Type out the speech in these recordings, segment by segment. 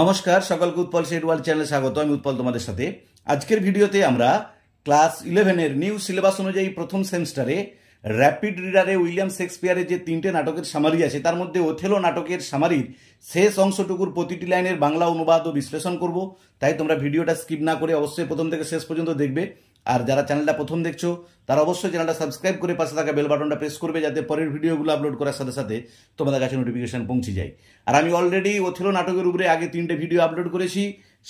নমস্কার সকলকে Utpal set world চ্যানেলে স্বাগত আমি উৎপল তোমাদের সাথে আজকের ভিডিওতে আমরা ক্লাস ইলেভেনের নিউ সিলেবাস অনুযায়ী প্রথম সেমিস্টারে র্যাপিড রিডারে উইলিয়াম শেক্সপিয়ারের যে তিনটে নাটকের সামারি আছে তার মধ্যে ওথেলো নাটকের সামারির শেষ অংশটুকুর প্রতিটি লাইনের বাংলা অনুবাদ ও বিশ্লেষণ করব তাই তোমরা ভিডিওটা স্কিপ না করে অবশ্যই প্রথম থেকে শেষ পর্যন্ত দেখবে আর যারা চ্যানেলটা প্রথম দেখছো তারা অবশ্যই চ্যানেলটা সাবস্ক্রাইব করে পাশে থাকা বেল বাটনটা প্রেস করবে যাতে পরের ভিডিওগুলো আপলোড করার সাথে সাথে তোমাদের কাছে নোটিফিকেশান পৌঁছে যায় আর আমি অলরেডি ওথিলো নাটকের উপরে আগে তিনটে ভিডিও আপলোড করেছি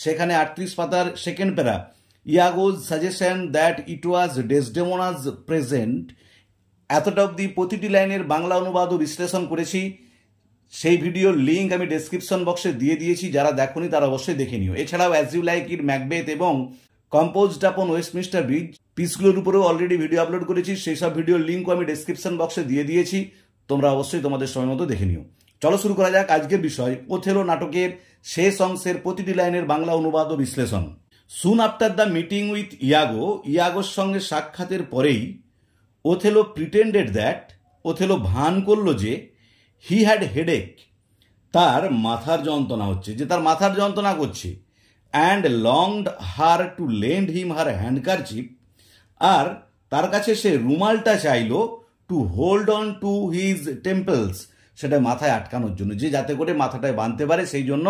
সেখানে আটত্রিশ পাতার second para Iago's suggestion that it was Desdemona's present এতটা অব্দি প্রতিটি লাইনের বাংলা অনুবাদ ও বিশ্লেষণ করেছি সেই ভিডিওর লিঙ্ক আমি ডেসক্রিপশন বক্সে দিয়ে দিয়েছি যারা দেখনি তারা অবশ্যই দেখে নিও এছাড়াও as you like it Macbeth এবং কম্পোজ ডাপন মিস্টার ব্রিজ পিসগুলোর উপরেও অলরেডি ভিডিও আপলোড করেছি সেই সব ভিডিওর লিঙ্কও আমি ডেসক্রিপশন বক্সে দিয়ে দিয়েছি তোমরা অবশ্যই তোমাদের সময় মতো দেখে নিও চলো শুরু করা যাক আজকের বিষয় ওথেলো নাটকের শেষ অংশের প্রতিটি লাইনের বাংলা অনুবাদ ও বিশ্লেষণ soon after the meeting with Iago ইয়াগোর সঙ্গে সাক্ষাতের পরেই ওথেলো প্রিটেন্ডেড দ্যাট ওথেলো ভান করল যে হি হ্যাড হেডেক তার মাথার যন্ত্রণা হচ্ছে যে তার মাথার যন্ত্রণা করছে and longed her to lend him her handkerchief আর তার কাছে সে রুমালটা চাইল to hold on to his temples সেটা মাথায় আটকানোর জন্য যে যাতে করে মাথাটায় বাঁধতে পারে সেই জন্য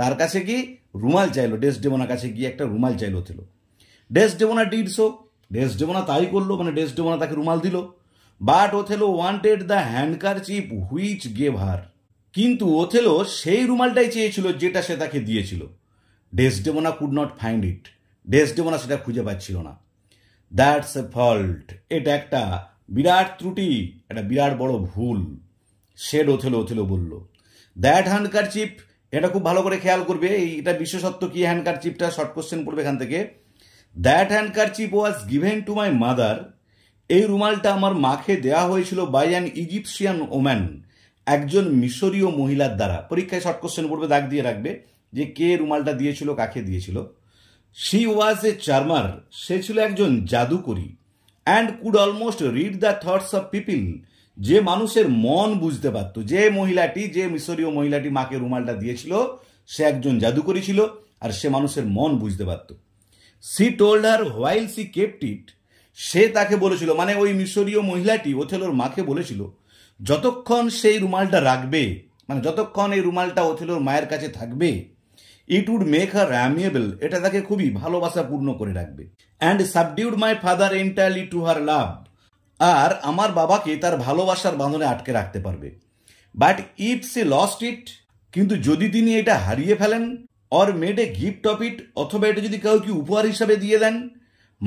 তার কাছে কি রুমাল চাইলো ডেস ডেমোনার কাছে গিয়ে একটা রুমাল চাইলো ছিল ডেস ডেমোনা ডিড সো ডেস ডেমোনা তাই করলো মানে ডেস ডেমোনা তাকে রুমাল দিল but Othello wanted the handkerchief which gave her কিন্তু ওথেলো সেই রুমালটাই চেয়েছিল যেটা সে তাকে দিয়েছিল Desdemona could not find it Desdemona সেটা খুঁজে পাচ্ছিল না দ্যাটস এ ফল্ট এটা একটা বিরাট ত্রুটি একটা বিরাট বড় ভুল শেড ওথেলো ওথেলো বলল দ্যাট হ্যান্ডকারচিপ এটা খুব ভালো করে খেয়াল করবে এই এটা বিশেষত্ব কি হ্যান্ডকারচিপটা শর্ট কোশ্চেন পড়বে এখান থেকে that handkerchief was given to my mother এই রুমালটা আমার মাকে দেয়া হয়েছিল বাই অ্যান ইজিপশিয়ান ওম্যান একজন মিশরীয় মহিলার দ্বারা পরীক্ষায় শর্ট কোশ্চেন পড়বে দাগ দিয়ে রাখবে যে কে রুমালটা দিয়েছিল কাকে দিয়েছিল শি ওয়াজ এ চার্মার সে ছিল একজন জাদুকরী and could almost read the thoughts of people যে মানুষের মন বুঝতে পারত যে মহিলাটি যে মিশরীয় মহিলাটি মাকে রুমালটা দিয়েছিল সে একজন জাদুকরী ছিল আর সে মানুষের মন বুঝতে পারত she told her while she kept it সে তাকে বলেছিল মানে ওই মিশরীয় মহিলাটি ওথেলোর মাকে বলেছিল যতক্ষণ সেই রুমালটা রাখবে মানে যতক্ষণ এই রুমালটা ওথেলোর মায়ের কাছে থাকবে ইট উড মেক হার অ্যামিয়েবল এটা তাকে খুবই ভালোবাসা পূর্ণ করে রাখবে and subdued my father entirely to her love আর আমার বাবাকে তার ভালোবাসার বাঁধনে আটকে রাখতে পারবে but if she lost it কিন্তু যদি তিনি এটা হারিয়ে ফেলেন or made a gift of it অথবা এটা যদি কাউকে উপহার হিসাবে দিয়ে দেন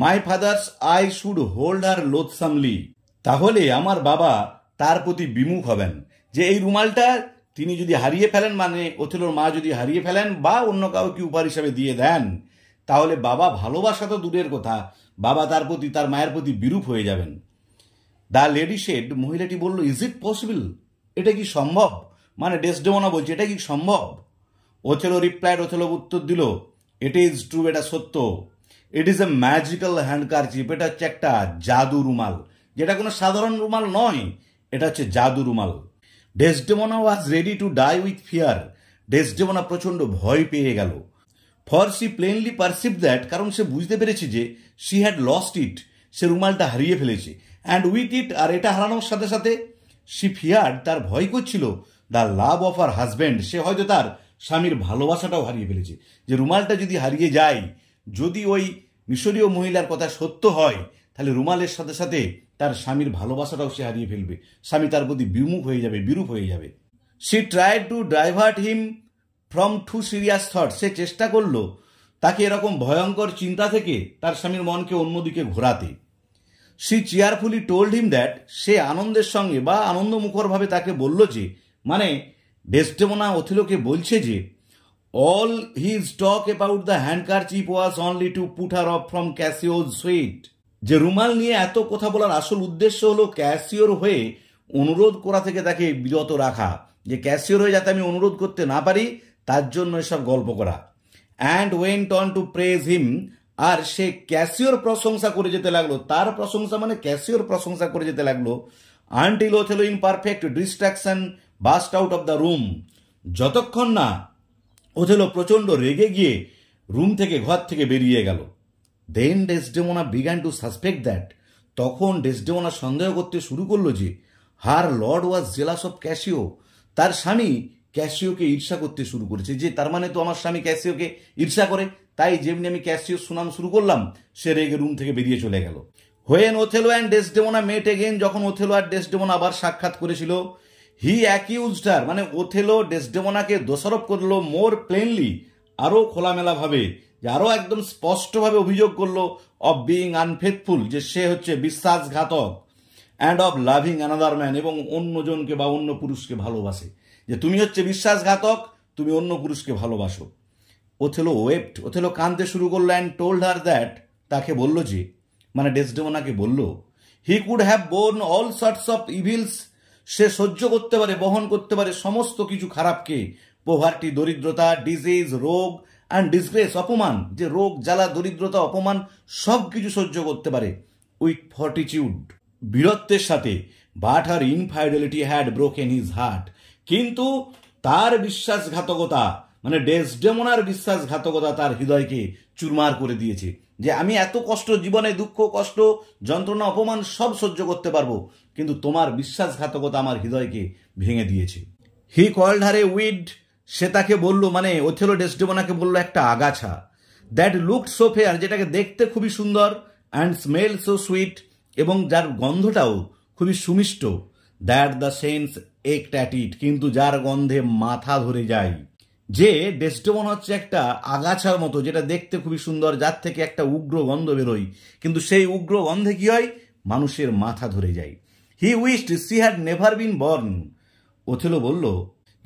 my father's eye should hold her loathsomely তাহলে আমার বাবা তার প্রতি বিমুখ হবেন যে এই রুমালটা তিনি যদি হারিয়ে ফেলেন মানে ওথেলোর মা যদি হারিয়ে ফেলেন বা অন্য কাউকে উপহার হিসাবে দিয়ে দেন তাহলে বাবা ভালোবাসা তো দূরের কথা বাবা তার প্রতি তার মায়ের প্রতি বিরূপ হয়ে যাবেন দ্য লেডি শেড মহিলাটি বলল ইজ ইট পসিবল এটা কি সম্ভব মানে ডেসডেমোনা বলছে এটা কি সম্ভব ওথেলো রিপ্লাইড ওথেলো উত্তর দিল এটা ইজ ট্রু এটা সত্য it is a magical handkerchief এটা হচ্ছে একটা জাদু রুমাল যেটা কোনো সাধারণ রুমাল নয় এটা হচ্ছে জাদু রুমাল Desdemona was ready to die with fear Desdemona প্রচণ্ড ভয় পেয়ে গেল for she plainly perceive that কারণ সে বুঝতে পেরেছে যে সি হ্যাড লস্ট ইট সে রুমালটা হারিয়ে ফেলেছে অ্যান্ড উইথ ইট আর এটা হারানোর সাথে সাথে সি ফিয়ার্ড তার ভয় করছিল the love of her husband সে হয়তো তার স্বামীর ভালোবাসাটাও হারিয়ে ফেলেছে যে রুমালটা যদি হারিয়ে যায় যদি ওই মিশরীয় মহিলার কথা সত্য হয় তাহলে রুমালের সাথে সাথে তার স্বামীর ভালোবাসাটাও সে হারিয়ে ফেলবে স্বামী তার প্রতি বিমুখ হয়ে যাবে বিরূপ হয়ে যাবে সে try to divert him from too serious thought সে চেষ্টা করলো তাকে এরকম ভয়ঙ্কর চিন্তা থেকে তার স্বামীর মনকে অন্যদিকে ঘোরাতে she cheerfully told him that সে আনন্দের সঙ্গে বা আনন্দমুখরভাবে তাকে বলল যে মানে ডেস্টেমোনা অথিলোকে বলছে যে all his talk about the handkerchief was only to put her off from Cassio's suit যে রুমাল নিয়ে এত কথা বলার আসল উদ্দেশ্য হলো ক্যাশিওর হয়ে অনুরোধ করা থেকে তাকে বিরত রাখা যে ক্যাশিওর হয়ে যাতে আমি অনুরোধ করতে না পারি তার জন্য এসব গল্প করা and went on to praise him আর সে ক্যাশিওর প্রশংসা করে যেতে লাগলো তার প্রশংসা মানে ক্যাশিওর প্রশংসা করে যেতে লাগলো until Othello in perfect distraction burst out of the room যতক্ষণ না ওথেলো প্রচণ্ড রেগে গিয়ে রুম থেকে ঘর থেকে বেরিয়ে গেল then Desdemona began to suspect that তখন ডেসডেমোনা সন্দেহ করতে শুরু করলো যে her lord was jealous of Cassio তার স্বামী ক্যাসিওকে ঈর্ষা করতে শুরু করেছে যে তার মানে তো আমার স্বামী ক্যাসিওকে ঈর্ষা করে তাই যেমনি আমি ক্যাসিও সুনাম শুরু করলাম সে রেগে রুম থেকে বেরিয়ে চলে গেল when Othello and Desdemona met again যখন ওথেলো আর ডেসডেমোনা আবার সাক্ষাৎ করেছিল হি অ্যাকিউজডার মানে ওথেলো ডেসডেমোনাকে দোষারোপ করলো মোর প্লেনলি আরও খোলামেলাভাবে যে আরও একদম স্পষ্টভাবে অভিযোগ করলো অব বিইং আনফেথফুল যে সে হচ্ছে বিশ্বাসঘাতক and of loving another man এবং অন্যজনকে বা অন্য পুরুষকে ভালোবাসে যে তুমি হচ্ছে বিশ্বাসঘাতক তুমি অন্য পুরুষকে ভালোবাসো ওথেলো ওয়েপ্ট ওথেলো কাঁদতে শুরু করলো অ্যান্ড টোল্ড হার দ্যাট তাকে বলল যে মানে ডেসডেমোনাকে বলল he could have borne all sorts of evils সে সহ্য করতে পারে বহন করতে পারে সমস্ত কিছু খারাপকে পোভার্টি দরিদ্রতা ডিজিজ রোগ অ্যান্ড ডিসগ্রেস অপমান যে রোগ জ্বালা দরিদ্রতা অপমান সব কিছু সহ্য করতে পারে উইথ ফর্টিচিউড বীরত্বের সাথে but her infidelity had broken his heart কিন্তু তার বিশ্বাসঘাতকতা মানে ডেসডেমোনার বিশ্বাসঘাতকতা তার হৃদয়কে চুরমার করে দিয়েছে যে আমি এত কষ্ট জীবনে দুঃখ কষ্ট যন্ত্রণা অপমান সব সহ্য করতে পারবো কিন্তু তোমার বিশ্বাসঘাতকতা আমার হৃদয়কে ভেঙে দিয়েছে হি কল্ড হারে উইড সে তাকে বলল মানে ওথেলো ডেস্টেমোনাকে বলল একটা আগাছা দ্যাট লুক সো ফেয়ার যেটাকে দেখতে খুবই সুন্দর অ্যান্ড স্মেল সো সুইট এবং যার গন্ধটাও খুবই সুমিষ্ট দ্যাট দ্য সেন্স এক ট্যাটিট কিন্তু যার গন্ধে মাথা ধরে যায় যে ডেস্টমন হচ্ছে একটা আগাছার মতো যেটা দেখতে খুবই সুন্দর যার থেকে একটা উগ্র গন্ধ বেরোয় কিন্তু সেই উগ্র গন্ধে কি হয় মানুষের মাথা ধরে যায় he wished she had never been born Othello বলল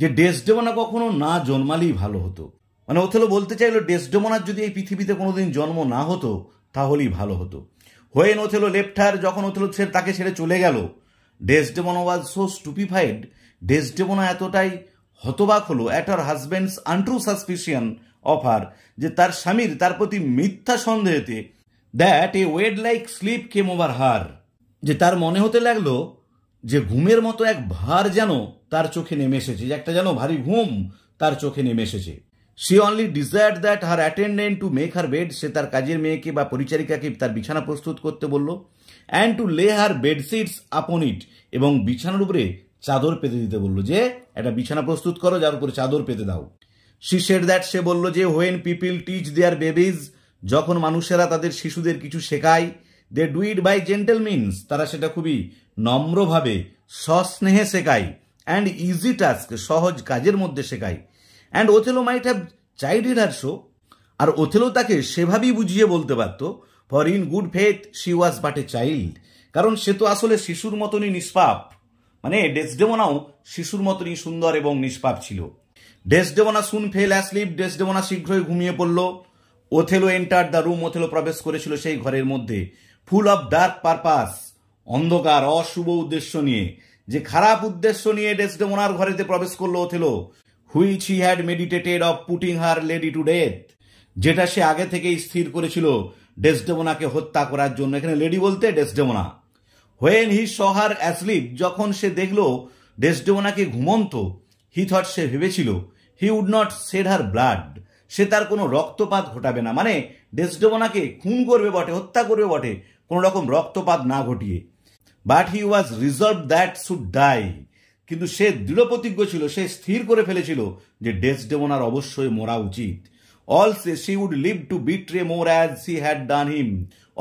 যে ডেসডেমোনা কখনো না জন্মালেই ভালো হতো মানে ওথেলো বলতে চাইলো ডেসডেমোনার যদি এই পৃথিবীতে কোনোদিন জন্ম না হতো তাহলেই ভালো হতো হয়ে ওথেলো লেফটার যখন ওথেলো তাকে ছেড়ে চলে গেল ডেসডেমোনা ওয়াজ সো স্টুপিফাইড ডেসডেমোনা এতটাই হতবাক হলো at her husband's untrue suspicion of her যে তার স্বামীর তার প্রতি মিথ্যা সন্দেহেতে that a weight like sleep came over her যে তার মনে হতে লাগলো যে ঘুমের মতো এক ভার যেন তার চোখে নেমে এসেছে যে একটা যেন ভারী ঘুম তার চোখে নেমে এসেছে she only desire that her attendant to make her bed সে তার কাজের মেয়েকে বা পরিচারিকাকে তার বিছানা প্রস্তুত করতে বলল অ্যান্ড টু লে হার বেডশিটস আপন ইট এবং বিছানার উপরে চাদর পেতে দিতে বললো যে একটা বিছানা প্রস্তুত করো যার উপরে চাদর পেতে দাও সি শেড দ্যাট সে বলল যে when people teach their babies যখন মানুষেরা তাদের শিশুদের কিছু শেখায় they do it by gentle means তারা সেটা খুবই নম্রভাবে সস্নেহে শেখাই অ্যান্ড ইজি টাস্ক সহজ কাজের মধ্যে শেখাই and Othello might have child her so আর ওথেলো তাকে সেভাবেই বুঝিয়ে বলতে পারত for in good faith she was but a child কারণ সে তো আসলে শিশুর মতনই নিষ্পাপ মানে ডেসডেমোনাও শিশুর মতনই সুন্দর এবং নিষ্পাপ ছিল ডেসডেমোনা সুন ফেল অ্যাসলিপ ডেসডেমোনা শীঘ্রই ঘুমিয়ে পড়ল Othello enter the room Othello প্রবেশ করেছিল সেই ঘরের মধ্যে ফুল অফ ডার্ক পারপাস অন্ধকার অশুভ উদ্দেশ্য নিয়ে যে খারাপ উদ্দেশ্য নিয়ে ডেসডেমোনার ঘরেতে প্রবেশ করলো Othello which he had meditated of putting her lady to death যেটা সে আগে থেকেই স্থির করেছিল ডেসডেমোনাকে হত্যা করার জন্য এখানে লেডি বলতে ডেসডেমোনা হোয়েন হি সহার অ্যাসলিপ যখন সে দেখল ডেসডেমোনাকে ঘুমন্ত হি থট সে ভেবেছিল he would not shed her blood সে তার কোনো রক্তপাত ঘটাবে না মানে ডেসডেমোনাকে খুন করবে বটে হত্যা করবে বটে কোনো রকম রক্তপাত না ঘটিয়ে but he was resolved that should die কিন্তু সে দৃঢ় প্রতিজ্ঞ ছিল সে স্থির করে ফেলেছিল যে ডেস ডেমোনার অবশ্যই মরা উচিত অল সে she would live to betray more as she had done him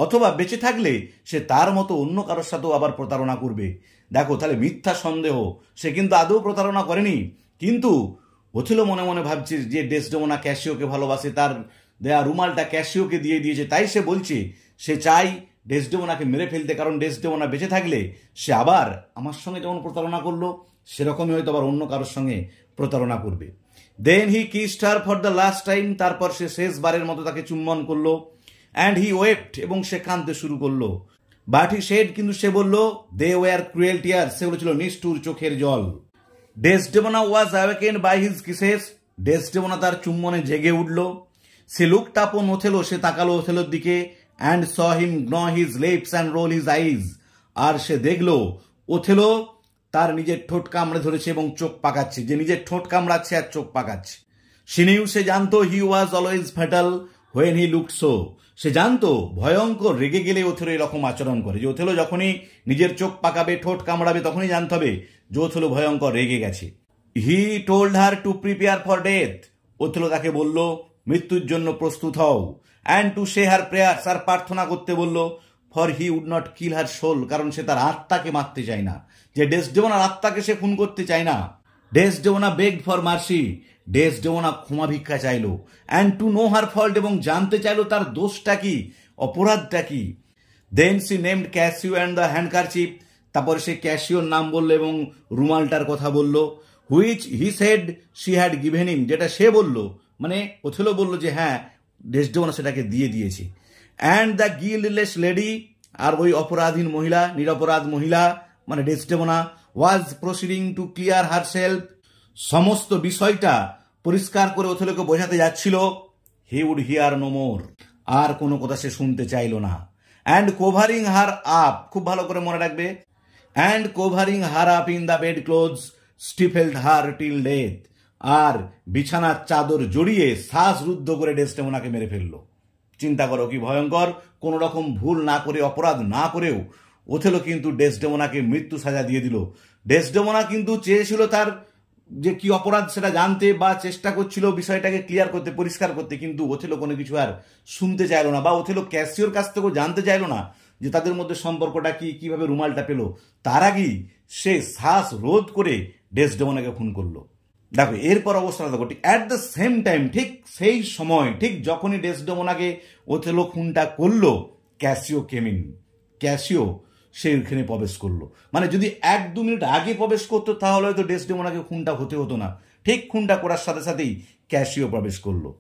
অথবা বেঁচে থাকলে সে তার মতো অন্য কারোর সাথেও আবার প্রতারণা করবে দেখো তাহলে মিথ্যা সন্দেহ সে কিন্তু আদৌ প্রতারণা করেনি কিন্তু ওথিলো মনে মনে ভাবছে যে ডেসডেমোনা ক্যাশিওকে ভালোবাসে তার দেয়া রুমালটা ক্যাশিওকে দিয়ে দিয়েছে তাই সে বলছে সে চাই ডেসডেমোনাকে মেরে ফেলতে কারণ ডেসডেমোনা বেঁচে থাকলে সে আবার আমার সঙ্গে যেমন প্রতারণা করলো সেরকমই হয়তো আবার অন্য কারোর সঙ্গে প্রতারণা করবে দেন হি কি star for the last time তারপর সে শেষবারের মতো তাকে চুম্বন করলো অ্যান্ড হি ওয়েপ্ট এবং সে কাঁদতে শুরু করলো বাট হি শেড কিন্তু সে বলল দে ওয়ার ক্রুয়েল টিয়ার সেগুলো ছিল নিষ্ঠুর চোখের জল Desdemona was awaken by his kisses Desdemona তার চুম্বনে জেগে উঠল সে লুকটাপন ওথেলো সে তাকালো ওথেলোর দিকে and saw him gnaw his lips and roll his eyes আর সে দেখল ওথেলো তার নিজের ঠোঁট কামড়ে ধরেছে এবং চোখ পাকাচ্ছে যে নিজের ঠোঁট কামড়াচ্ছে আর চোখ পাকাচ্ছে সিনিউ সে জানতো he was always fatal when he look so সে জানতো ভয়ঙ্কর রেগে গেলে ওথেলো এরকম আচরণ করে যে ওথেলো যখনই নিজের চোখ পাকাবে ঠোঁট কামড়াবে তখনই জানতে হবে যে ওথেলো ভয়ঙ্কর রেগে গেছে he told her to prepare for death Othello তাকে বলল মৃত্যুর জন্য প্রস্তুত হও and to say her prayer আর প্রার্থনা করতে বলল for he would not kill her soul কারণ সে তার আত্মাকে মারতে চায় না যে ডেমোনার আত্মাকে সে খুন করতে চায় না ডেমোনা বেগ ফর মার্সি ডেমোনা ক্ষমা ভিক্ষা চাইল and to know her fault এবং জানতে চাইল তার দোষটা কি অপরাধটা কি then she named Cassio and the handkerchief তারপরে সে ক্যাশিওর নাম বলল এবং রুমালটার কথা বলল which he said she had given him যেটা সে বলল মানে ওথেলো বলল যে হ্যাঁ দেশদেবনা সেটাকে দিয়ে দিয়েছে অ্যান্ড দ্য গিল্ডলেস লেডি আর ওই অপরাধীন মহিলা নিরপরাধ মহিলা মানে Desdemona was proceeding to clear herself সমস্ত বিষয়টা পরিষ্কার করে ওথেলোকে বোঝাতে যাচ্ছিল he would hear no more আর কোনো কথা সে শুনতে চাইল না অ্যান্ড কোভারিং হার আপ খুব ভালো করে মনে রাখবে and covering her up in the bed clothes stifled her till death আর বিছানার চাদর জড়িয়ে শ্বাসরুদ্ধ করে ডেস্টে ওনাকে মেরে ফেলল চিন্তা করো কি ভয়ঙ্কর কোন রকম ভুল না করে অপরাধ না করেও ওথেলো কিন্তু ডেসডেমোনাকে মৃত্যু সাজা দিয়ে দিল ডেসডেমোনা কিন্তু চেয়েছিল তার যে কি অপরাধ সেটা জানতে বা চেষ্টা করছিল বিষয়টাকে ক্লিয়ার করতে পরিষ্কার করতে কিন্তু ওথেলো কোনো কিছু আর শুনতে চাইলো না বা ওথেলো ক্যাসিওর কাছ থেকেও জানতে চাইলো না যে তাদের মধ্যে সম্পর্কটা কি কিভাবে রুমালটা পেল তার আগেই সে শ্বাস রোধ করে ডেসডেমোনাকে খুন করলো দেখো এরপর অবস্থা দেখো ঠিক অ্যাট দ্য সেম টাইম ঠিক সেই সময় ঠিক যখনই ডেসডেমোনাকে ওথেলো খুনটা করলো ক্যাসিও কেমিন ক্যাসিও ওইখানে প্রবেশ করলো মানে যদি এক দু মিনিট আগে প্রবেশ করতো তাহলে হয়তো ডেসডেমোনাকে খুনটা হতে হতো না ঠিক খুনটা করার সাথে সাথেই ক্যাসিও প্রবেশ করলো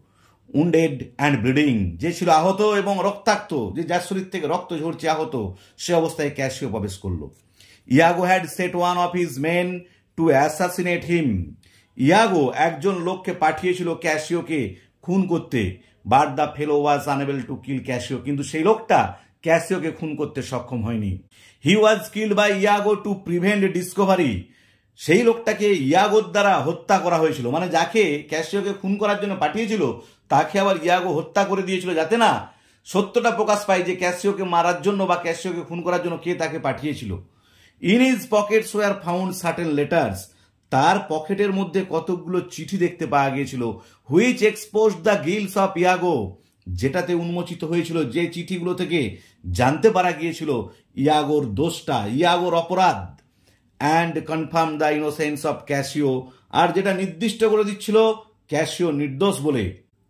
উন্ডেড অ্যান্ড ব্লিডিং যে ছিল আহত এবং রক্তাক্ত যে যার শরীর থেকে রক্ত ঝরছে আহত সে অবস্থায় ক্যাসিও প্রবেশ করলো Iago had set one of his men to assassinate him Iago একজন লোককে পাঠিয়েছিল ক্যাশিওকে খুন করতে but the fellow was unable to kill Cassio কিন্তু সেই লোকটা ক্যাসিওকে খুন করতে সক্ষম হয়নি he was kill by Iago to prevent discovery সেই লোকটাকে ইয়াগোর দ্বারা হত্যা করা হয়েছিল মানে যাকে ক্যাসিওকে খুন করার জন্য পাঠিয়েছিল তাকে আবার ইয়াগো হত্যা করে দিয়েছিল যাতে না সত্যটা প্রকাশ পায় যে ক্যাসিওকে মারার জন্য বা ক্যাসিওকে খুন করার জন্য কে তাকে পাঠিয়েছিল in his pockets were found certain letters তার পকেটের মধ্যে কতকগুলো চিঠি দেখতে পাওয়া গিয়েছিল which expose the guilt of Iago যেটাতে উন্মোচিত হয়েছিল যে চিঠিগুলো থেকে জানতে পারা গিয়েছিল ইয়াগোর দোষটা ইয়াগোর অপরাধ and confirm the innocence of Cassio আর যেটা নির্দিষ্ট করে দিচ্ছিল ক্যাশিও নির্দোষ বলে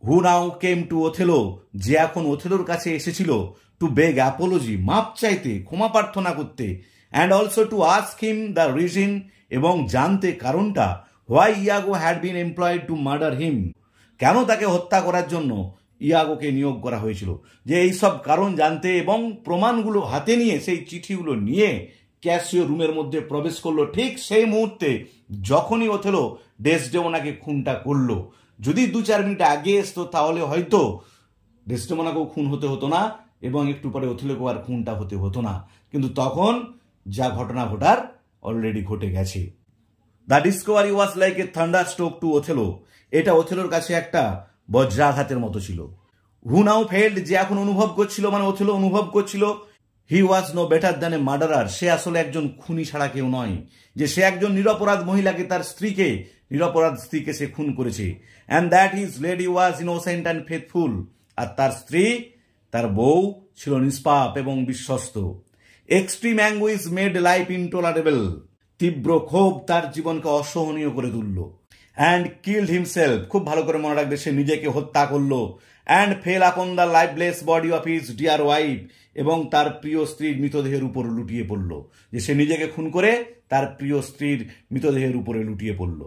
হু নাও কেম টু ওথেলো যে এখন ওথেলোর কাছে এসেছিল টু বেগ অ্যাপোলজি মাপ চাইতে ক্ষমা প্রার্থনা করতে and also to ask him the reason এবং জানতে কারণটা why Iago had been employed to murder him কেন তাকে হত্যা করার জন্য ইয়াগোকে নিয়োগ করা হয়েছিল যে এই সব কারণ জানতে এবং প্রমাণগুলো হাতে নিয়ে সেই চিঠিগুলো নিয়ে ক্যাসিও রুমের মধ্যে প্রবেশ করলো ঠিক সেই মুহূর্তে যখনই ওথেলো ডেসডেমোনাকে খুনটা করলো যদি দু চার মিনিট আগে আসতো তাহলে হয়তো ডেসডেমোনাকেও খুন হতে হতো না এবং একটু পরে ওথেলোকেও আর খুনটা হতে হতো না কিন্তু তখন যা ঘটনা ঘটার অলরেডি ঘটে গেছে the discovery was like a thunder stroke to Othello এটা ওথেলোর কাছে একটা বজ্রাঘাতের মতো ছিল হুনাও ফেল্ড যে এখন অনুভব করছিল মানে ওথেলো অনুভব করছিল he was no better than a murderer সে আসলে একজন খুনি ছাড়া কেউ নয় যে সে একজন নিরপরাধ মহিলাকে তার স্ত্রীকে নিরপরাধ স্ত্রীকে সে খুন করেছে and that his lady was innocent and faithful আর তার স্ত্রী তার বউ ছিল নিষ্পাপ এবং বিশ্বস্ত extreme anguish made life intolerable তীব্র ক্ষোভ তার জীবনকে অসহনীয় করে তুলল অ্যান্ড কিল্ড হিমসেলফ খুব ভালো করে মনে রাখবে সে নিজেকে হত্যা করলো and fell upon the lifeless body of his dear wife এবং তার প্রিয় স্ত্রীর মৃতদেহের উপর লুটিয়ে পড়ল যে সে নিজেকে খুন করে তার প্রিয় স্ত্রীর মৃতদেহের উপরে লুটিয়ে পড়ল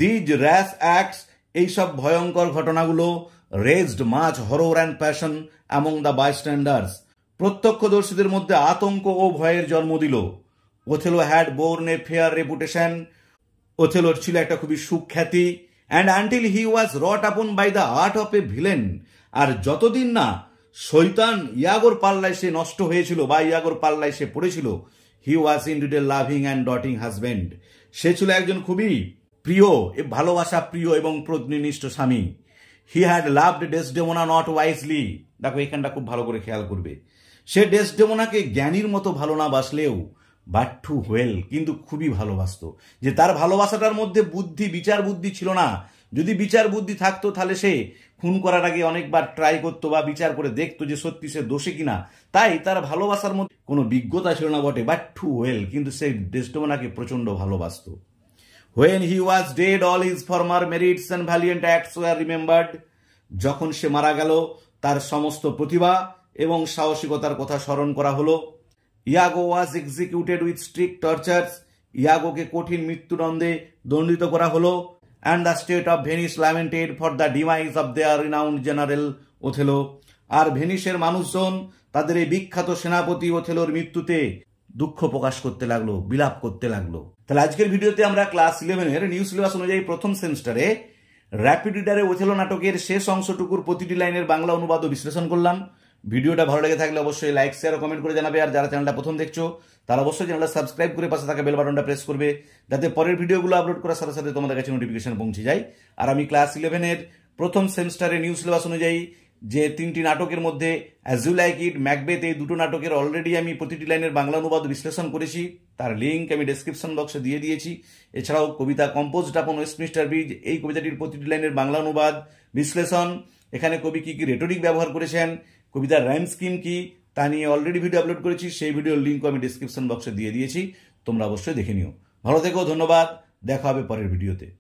দিজ র‍্যাস অ্যাক্টস এইসব ভয়ঙ্কর ঘটনাগুলো raised much horror and passion among the bystanders প্রত্যক্ষদর্শীদের মধ্যে আতঙ্ক ও ভয়ের জন্ম দিল Othello had borne a fair reputation ওথেলোর ছিল একটা খুবই সুখ্যাতি and until he was wrought upon by the art of a villain আর যতদিন না শৈতান ইয়াগর পাল্লায় সে নষ্ট হয়েছিল বা ইয়াগর পাল্লায় সে পড়েছিল he was indeed a loving and doting husband সে ছিল একজন খুবই প্রিয় ভালোবাসা প্রিয় এবং প্রজ্ঞনিষ্ঠ স্বামী he had loved Desdemona not wisely দেখো এখানটা খুব ভালো করে খেয়াল করবে সে ডেসডেমোনাকে জ্ঞানীর মতো ভালো না বাসলেও বাট্টু হোয়েল কিন্তু খুবই ভালোবাসত যে তার ভালোবাসাটার মধ্যে বুদ্ধি বিচার বুদ্ধি ছিল না যদি বিচার বুদ্ধি থাকতো তাহলে সে খুন করার আগে অনেকবার ট্রাই করতো বা বিচার করে দেখতো যে সত্যি সে দোষী কিনা তাই তার ভালোবাসার মধ্যে কোনো বিজ্ঞতা ছিল না বটে বাট্টু হোয়েল কিন্তু সে ডেস্টমোনাকে প্রচণ্ড ভালোবাসত when he was dead all his former merits and valiant acts were remembered যখন সে মারা গেল তার সমস্ত প্রতিভা এবং সাহসিকতার কথা স্মরণ করা হলো Iago was executed with strict tortures ইয়াগোকে কঠিন মৃত্যুদণ্ডে দণ্ডিত করা হলো and the state of Venice lamented for the demise of their renowned general Othello আর ভেনিসের মানুষজন তাদের এই বিখ্যাত সেনাপতি ওথেলোর মৃত্যুতে দুঃখ প্রকাশ করতে লাগলো বিলাপ করতে লাগলো তাহলে আজকের ভিডিওতে আমরা ক্লাস ইলেভেনের নিউ সিলেবাস অনুযায়ী প্রথম সেমিস্টারে র্যাপিড রিডারে ওথেলো নাটকের শেষ অংশটুকুর প্রতিটি লাইনের বাংলা অনুবাদ বিশ্লেষণ করলাম ভিডিওটা ভালো লেগে থাকলে অবশ্যই লাইক শেয়ার কমেন্ট করে জানাবে আর যারা চ্যানেলটা প্রথম দেখছো তারা অবশ্যই চ্যানেলটা সাবস্ক্রাইব করে পাশে থাকা বেল বাটনটা প্রেস করবে যাতে পরের ভিডিওগুলো আপলোড করার সাথে সাথে তোমাদের কাছে নোটিফিকেশন পৌঁছে যায় আর আমি ক্লাস ইলেভেনের প্রথম সেমিস্টারে নিউ সিলেবাস অনুযায়ী যে তিনটি নাটকের মধ্যে As you like it Macbeth এই দুটো নাটকের অলরেডি আমি প্রতিটি লাইনের বাংলা অনুবাদ বিশ্লেষণ করেছি তার লিঙ্ক আমি ডেসক্রিপশন বক্সে দিয়ে দিয়েছি এছাড়াও কবিতা কম্পোজড আপন ওয়েস্টমিস্টার ব্রিজ এই কবিতাটির প্রতিটি লাইনের বাংলা অনুবাদ বিশ্লেষণ এখানে কবি কী কী রেটরিক ব্যবহার করেছেন কবিতার র্যাম স্কিম কি তা নিয়ে অলরেডি ভিডিও আপলোড করেছি সেই ভিডিওর লিঙ্কও আমি ডিসক্রিপশন বক্সে দিয়ে দিয়েছি তোমরা অবশ্যই দেখে নিও ভালো থেকো ধন্যবাদ দেখা হবে পরের ভিডিওতে